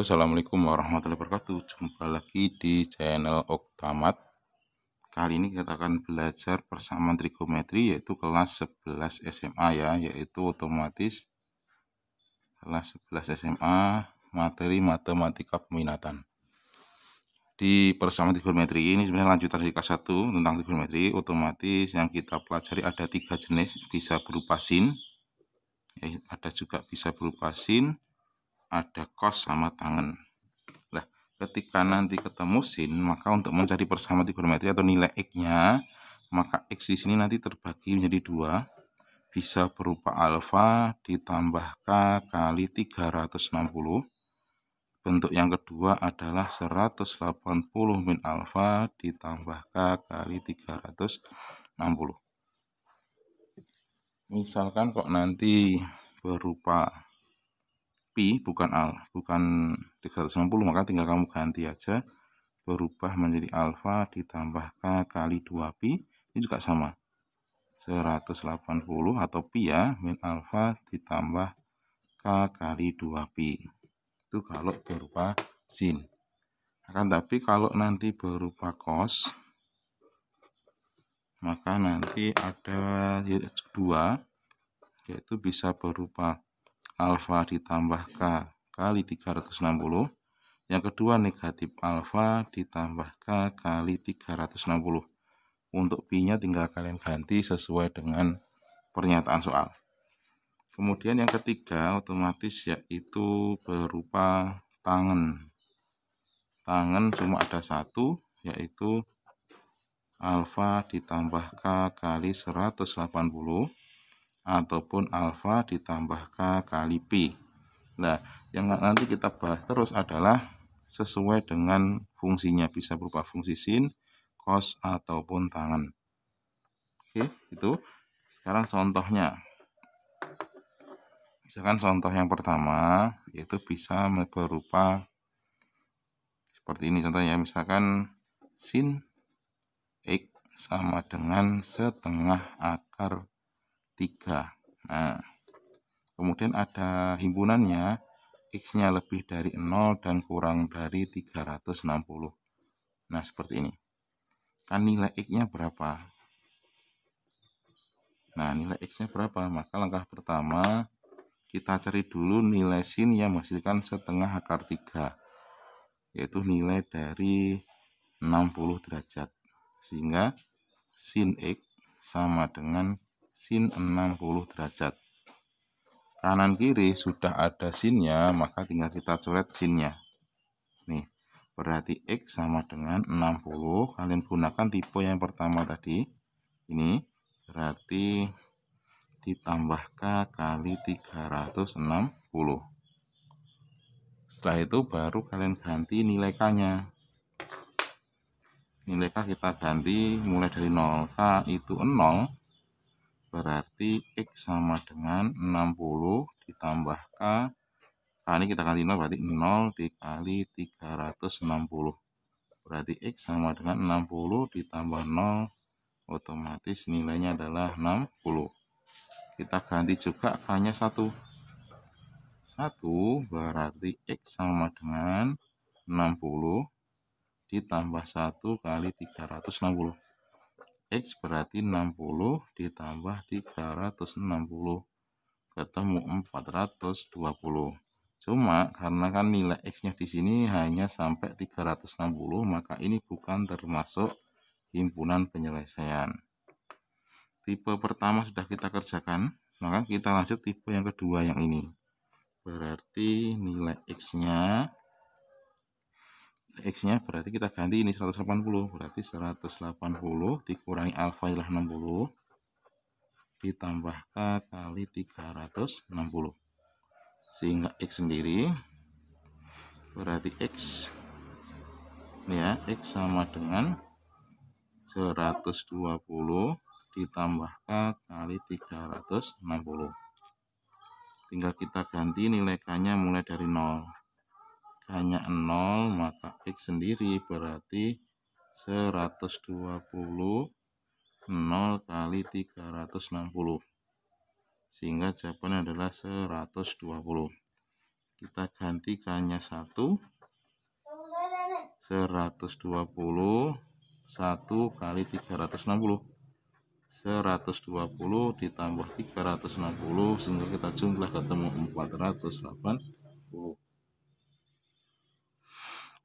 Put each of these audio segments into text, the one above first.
Halo assalamualaikum warahmatullahi wabarakatuh jumpa lagi di channel Oktamat kali ini kita akan belajar persamaan trigonometri yaitu kelas 11 SMA ya yaitu otomatis kelas 11 SMA materi matematika peminatan di persamaan trigonometri ini sebenarnya lanjutan dari kelas 1 tentang trigonometri otomatis yang kita pelajari ada tiga jenis bisa berupa sin ya, ada juga bisa berupa sin ada kos sama tangan. lah ketika nanti ketemu sin, maka untuk mencari persamaan trigonometri atau nilai x-nya, maka x di sini nanti terbagi menjadi dua. Bisa berupa alfa ditambah k kali 360. Bentuk yang kedua adalah 180 min alfa ditambah K kali 360. Misalkan kok nanti berupa pi bukan al bukan 360 maka tinggal kamu ganti aja berubah menjadi alfa ditambah k kali 2 pi ini juga sama 180 atau pi ya min alfa ditambah k kali 2 pi itu kalau berupa sin akan tapi kalau nanti berupa cos maka nanti ada dua yaitu bisa berupa alfa ditambah K kali 360. Yang kedua negatif alfa ditambah K kali 360. Untuk pi nya tinggal kalian ganti sesuai dengan pernyataan soal. Kemudian yang ketiga otomatis yaitu berupa tangan. Tangan cuma ada satu yaitu alfa ditambah K kali 180 ataupun alfa ditambah K kali P. Nah, yang nanti kita bahas terus adalah sesuai dengan fungsinya. Bisa berupa fungsi sin, cos, ataupun tangan. Oke, itu. Sekarang contohnya. Misalkan contoh yang pertama, yaitu bisa berupa seperti ini contohnya. Misalkan sin X sama dengan setengah akar 3 nah kemudian ada himpunannya x-nya lebih dari 0 dan kurang dari 360 nah seperti ini kan nilai x-nya berapa nah nilai x-nya berapa maka langkah pertama kita cari dulu nilai sin yang menghasilkan setengah akar 3 yaitu nilai dari 60 derajat sehingga sin x sama dengan sin 60 derajat. Kanan kiri sudah ada sinnya, maka tinggal kita coret sinnya. Nih, berarti X sama dengan 60. Kalian gunakan tipe yang pertama tadi. Ini berarti ditambah K kali 360. Setelah itu baru kalian ganti nilai K-nya nilai K kita ganti mulai dari 0 K itu 0 Berarti X sama dengan 60 ditambah K. Nah, ini kita ganti 0 berarti 0 dikali 360. Berarti X sama dengan 60 ditambah 0 otomatis nilainya adalah 60. Kita ganti juga K-nya 1. 1 berarti X sama dengan 60 ditambah 1 kali 360. X berarti 60 ditambah 360 ketemu 420. Cuma karena kan nilai X-nya di sini hanya sampai 360, maka ini bukan termasuk himpunan penyelesaian. Tipe pertama sudah kita kerjakan, maka kita lanjut tipe yang kedua yang ini. Berarti nilai X-nya X-nya berarti kita ganti ini 180 berarti 180 dikurangi alfa ialah 60 ditambah K kali 360 sehingga X sendiri berarti X ya X sama dengan 120 ditambah K kali 360 tinggal kita ganti nilai K nya mulai dari 0 hanya 0 maka X sendiri berarti 120 0 kali 360 sehingga jawabannya adalah 120 kita gantikannya 1 120 1 kali 360 120 ditambah 360 sehingga kita jumlah ketemu 480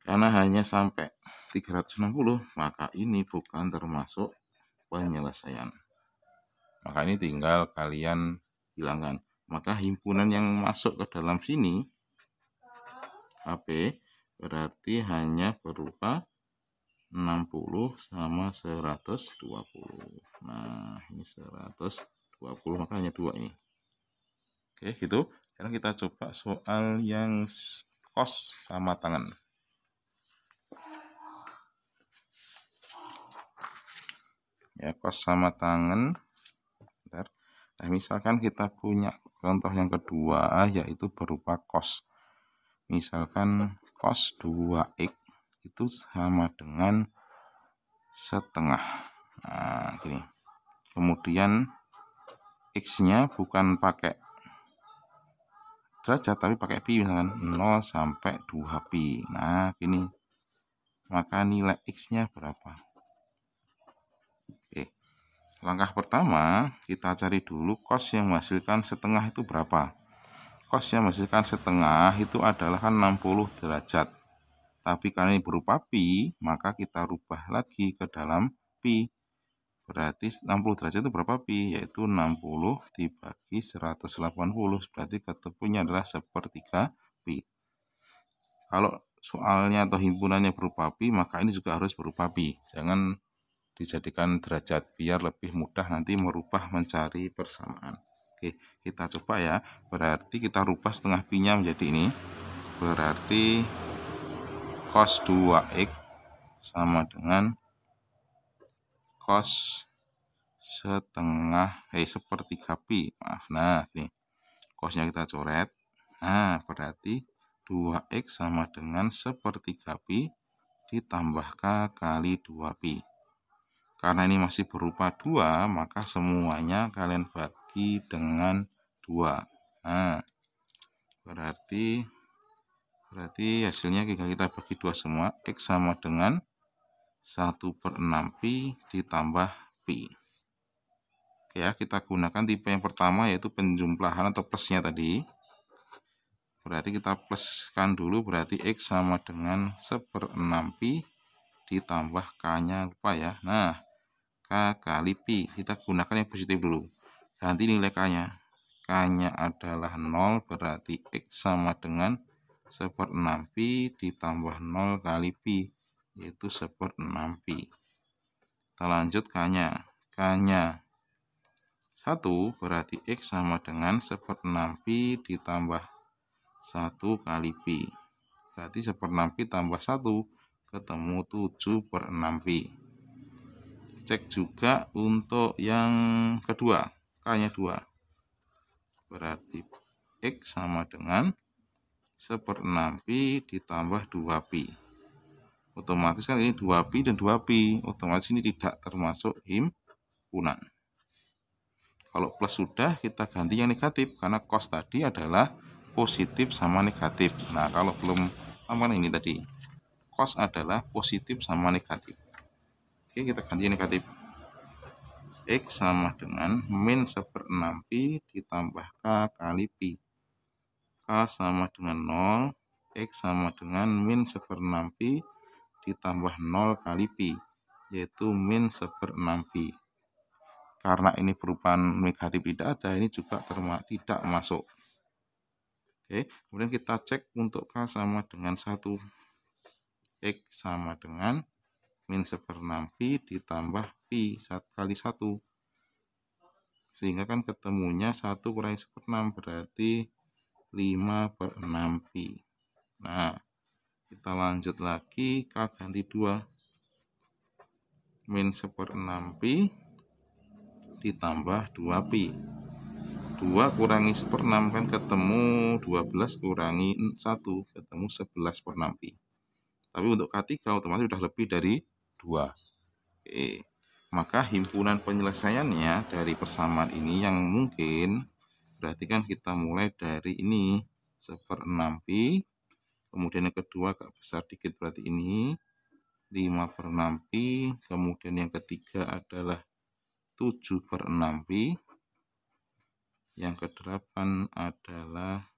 karena hanya sampai 360, maka ini bukan termasuk penyelesaian. Maka ini tinggal kalian hilangkan. Maka himpunan yang masuk ke dalam sini, HP, berarti hanya berupa 60 sama 120. Nah, ini 120 maka hanya dua ini. Oke, gitu. Sekarang kita coba soal yang kos sama tangan. ya kos sama tangan Bentar. nah misalkan kita punya contoh yang kedua yaitu berupa kos misalkan kos 2x itu sama dengan setengah nah gini kemudian x nya bukan pakai derajat tapi pakai pi misalkan 0 sampai 2 pi nah gini maka nilai x nya berapa Langkah pertama, kita cari dulu kos yang menghasilkan setengah itu berapa. Kos yang menghasilkan setengah itu adalah kan 60 derajat. Tapi karena ini berupa pi, maka kita rubah lagi ke dalam pi. Berarti 60 derajat itu berapa pi? Yaitu 60 dibagi 180. Berarti ketepunya adalah sepertiga pi. Kalau soalnya atau himpunannya berupa pi, maka ini juga harus berupa pi. Jangan dijadikan derajat biar lebih mudah nanti merubah mencari persamaan Oke kita coba ya berarti kita rubah setengah pi nya menjadi ini berarti cos 2x sama dengan cos setengah eh sepertiga pi maaf nah nih cosnya kita coret nah berarti 2x sama dengan seperti pi ditambah k kali 2 pi karena ini masih berupa dua, maka semuanya kalian bagi dengan dua. Nah, berarti berarti hasilnya jika kita bagi dua semua, X sama dengan 1 per 6 pi ditambah pi. Oke ya, kita gunakan tipe yang pertama yaitu penjumlahan atau plusnya tadi. Berarti kita pluskan dulu berarti X sama dengan 1 per 6 pi ditambah K-nya lupa ya. Nah, K kali Pi. Kita gunakan yang positif dulu. Ganti nilai K-nya. K-nya adalah 0, berarti X sama dengan seper 6Pi ditambah 0 kali Pi, yaitu seper 6Pi. Kita lanjut K-nya. K-nya 1, berarti X sama dengan seper 6Pi ditambah 1 kali Pi. Berarti seper 6Pi tambah 1, ketemu 7 per 6Pi cek juga untuk yang kedua K nya 2 berarti X sama dengan 1 per 6 Pi ditambah 2 Pi otomatis kan ini 2 Pi dan 2 Pi otomatis ini tidak termasuk himpunan kalau plus sudah kita ganti yang negatif karena cos tadi adalah positif sama negatif nah kalau belum aman ini tadi cos adalah positif sama negatif Oke, kita ganti negatif X sama dengan min seper 6Pi ditambah K kali Pi. K sama dengan 0, X sama dengan min seper 6Pi ditambah 0 kali Pi, yaitu min seper 6Pi. Karena ini perubahan negatif tidak ada, ini juga termasuk tidak masuk. Oke, kemudian kita cek untuk K sama dengan 1. X sama dengan min seper 6pi ditambah pi kali 1 sehingga kan ketemunya 1 kurangi seper 6 berarti 5 per 6 pi nah kita lanjut lagi K ganti 2 min seper 6 pi ditambah 2 pi 2 kurangi seper 6 kan ketemu 12 kurangi 1 ketemu 11 per 6 pi tapi untuk K3 otomatis sudah lebih dari Oke. Maka himpunan penyelesaiannya dari persamaan ini yang mungkin berarti kan kita mulai dari ini 1 6 pi kemudian yang kedua agak besar dikit berarti ini 5 6 pi kemudian yang ketiga adalah 7 6 pi yang kedelapan adalah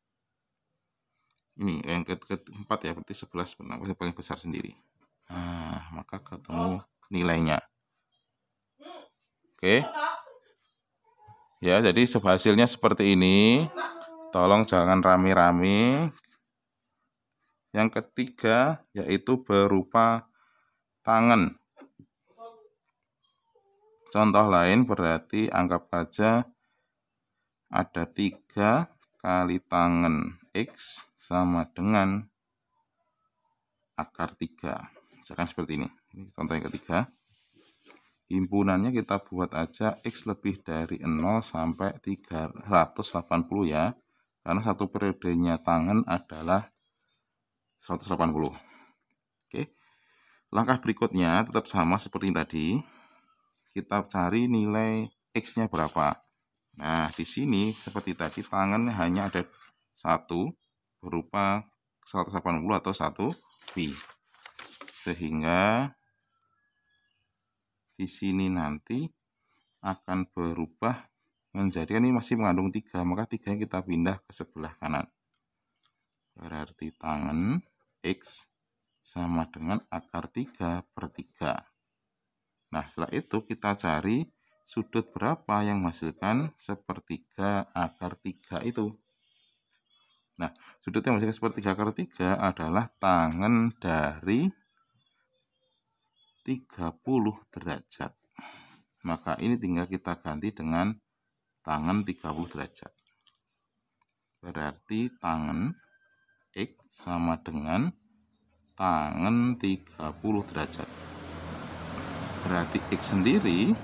ini yang keempat ya berarti 11 6 paling besar sendiri Nah, maka ketemu oh. nilainya. Oke. Okay. Ya, jadi hasilnya seperti ini. Tolong jangan rame-rame. Yang ketiga yaitu berupa tangan. Contoh lain berarti anggap saja ada tiga kali tangan X sama dengan akar tiga misalkan seperti ini ini contoh yang ketiga himpunannya kita buat aja X lebih dari 0 sampai 380 ya karena satu periodenya tangan adalah 180 oke langkah berikutnya tetap sama seperti tadi kita cari nilai X nya berapa nah di sini seperti tadi tangan hanya ada satu berupa 180 atau 1 B sehingga di sini nanti akan berubah menjadi ini masih mengandung tiga maka yang kita pindah ke sebelah kanan berarti tangan X sama dengan akar tiga per tiga. nah setelah itu kita cari sudut berapa yang menghasilkan sepertiga akar tiga itu nah sudut yang menghasilkan sepertiga akar tiga adalah tangan dari 30 derajat. Maka ini tinggal kita ganti dengan tangan 30 derajat. Berarti tangan X sama dengan tangan 30 derajat. Berarti X sendiri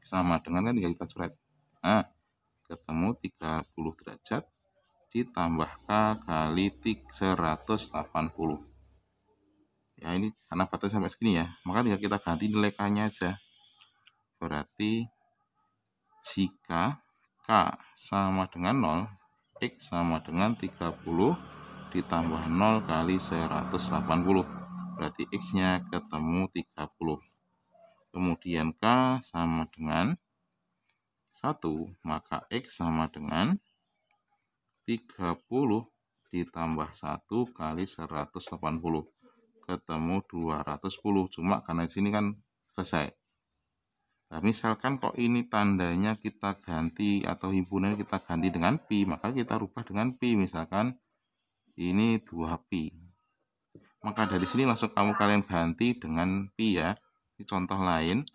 sama dengan kan tinggal kita coret. Nah, ketemu 30 derajat ditambah K kali 180 ya ini karena batas sampai segini ya maka tinggal kita ganti nilai k nya aja berarti jika k sama dengan 0 x sama dengan 30 ditambah 0 kali 180 berarti x nya ketemu 30 kemudian k sama dengan 1 maka x sama dengan 30 ditambah 1 kali 180 ketemu 210 cuma karena di sini kan selesai nah misalkan kok ini tandanya kita ganti atau himpunan kita ganti dengan pi maka kita rubah dengan pi misalkan ini 2 pi maka dari sini langsung kamu kalian ganti dengan pi ya ini contoh lain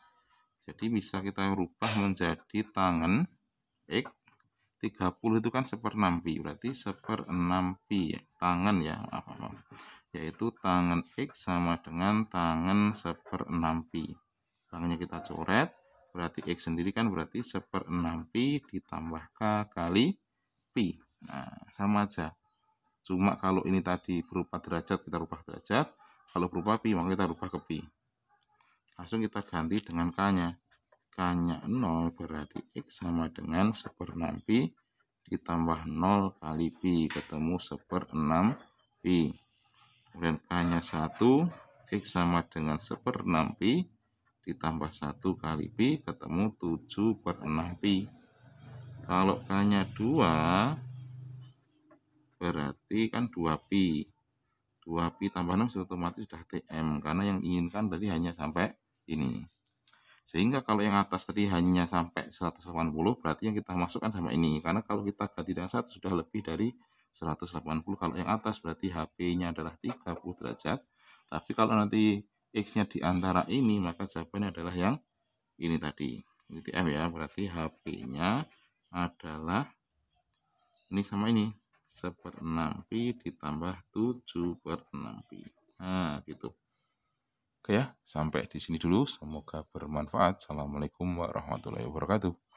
jadi bisa kita rubah menjadi tangan x 30 itu kan seper 6 pi berarti seper 6 pi ya. tangan ya apa, apa yaitu tangan X sama dengan tangan seper 6pi. Tangannya kita coret, berarti X sendiri kan berarti seper 6pi ditambah K kali pi. Nah, sama aja. Cuma kalau ini tadi berupa derajat, kita rubah derajat. Kalau berupa pi, maka kita rubah ke pi. Langsung kita ganti dengan K-nya. K-nya 0, berarti X sama dengan seper 6pi ditambah 0 kali pi. Ketemu seper 6 pi. Kemudian K-nya 1, X sama dengan 1 per 6Pi, ditambah 1 kali Pi, ketemu 7 per 6Pi. Kalau K-nya 2, berarti kan 2Pi. 2Pi tambah 6 otomatis sudah TM, karena yang inginkan tadi hanya sampai ini. Sehingga kalau yang atas tadi hanya sampai 180 berarti yang kita masukkan sama ini. Karena kalau kita ganti dengan 1 sudah lebih dari 180 kalau yang atas berarti HP-nya adalah 30 derajat tapi kalau nanti X-nya diantara ini maka jawabannya adalah yang ini tadi UTM ya berarti HP-nya adalah ini sama ini 1 per 6 pi ditambah 7 per 6 pi nah gitu Oke ya sampai di sini dulu semoga bermanfaat Assalamualaikum warahmatullahi wabarakatuh